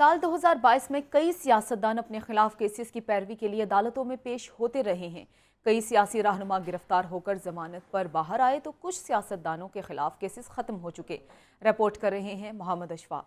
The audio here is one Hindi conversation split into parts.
साल 2022 में कई सियासतदान अपने खिलाफ केसेस की पैरवी के लिए अदालतों में पेश होते रहे हैं कई सियासी रहनुमा गिरफ्तार होकर जमानत पर बाहर आए तो कुछ सियासतदानों के खिलाफ केसेस ख़त्म हो चुके रिपोर्ट कर रहे हैं Mohammad Ashfaq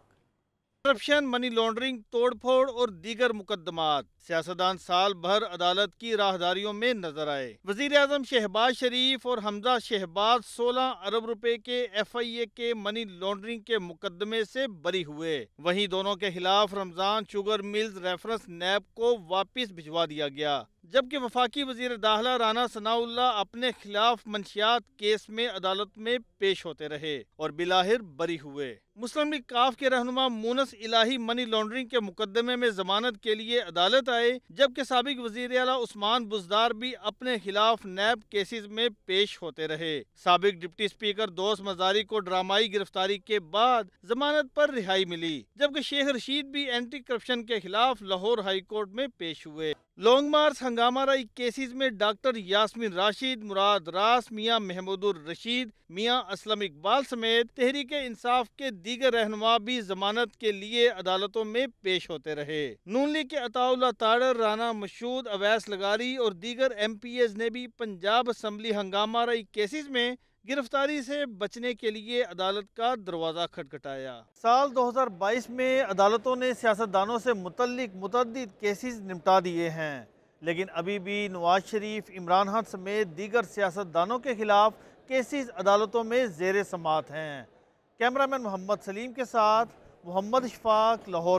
corruption money laundering तोड़फोड़ और दीगर मुकदमात सियासतदान साल भर अदालत की राहदारियों में नजर आए वजीर अजम शहबाज शरीफ और हमजा शहबाज सोलह अरब रुपए के एफ आई ए के मनी लॉन्ड्रिंग के मुकदमे से बरी हुए वहीं दोनों के खिलाफ Ramzan sugar mills reference NAB को वापस भिजवा दिया गया जबकि वफाकी वजीर दाखिला राना सनाउल्ला अपने खिलाफ मंशियात केस में अदालत में पेश होते रहे और बिलाहिर बरी हुए मुस्लिम लीग काफ के रहनुमा मोनस इलाही मनी लॉन्ड्रिंग के मुकदमे में जमानत के लिए अदालत आए जबकि सबक वजीर अला उस्मान बुजदार भी अपने खिलाफ नैब केसेस में पेश होते रहे सबक डिप्टी स्पीकर दोस्त मजारी को ड्रामाई गिरफ्तारी के बाद जमानत पर रिहाई मिली जबकि शेख रशीद भी एंटी करप्शन के खिलाफ लाहौर हाई कोर्ट में पेश हुए लॉन्ग मार्च हंगामा राई केसेस में डॉक्टर यास्मीन राशिद मुराद रास मियाँ महमूदुर रशीद मियाँ असलम इकबाल समेत तहरीक इंसाफ के दीगर रहनुमा भी जमानत के लिए अदालतों में पेश होते रहे नून लीग के अताउल्ला ताड़र राना मशहूद अवैस लगारी और दीगर एम पी एज ने भी पंजाब असम्बली हंगामा राई केसेज में गिरफ्तारी से बचने के लिए अदालत का दरवाज़ा खटखटाया साल 2022 में अदालतों ने सियासतदानों से मुतलक मतद केसेस निपटा दिए हैं लेकिन अभी भी नवाज शरीफ इमरान खान समेत दीगर सियासतदानों के खिलाफ केसेस अदालतों में जेर समात हैं कैमरामैन मोहम्मद सलीम के साथ मोहम्मद इशफाक लाहौर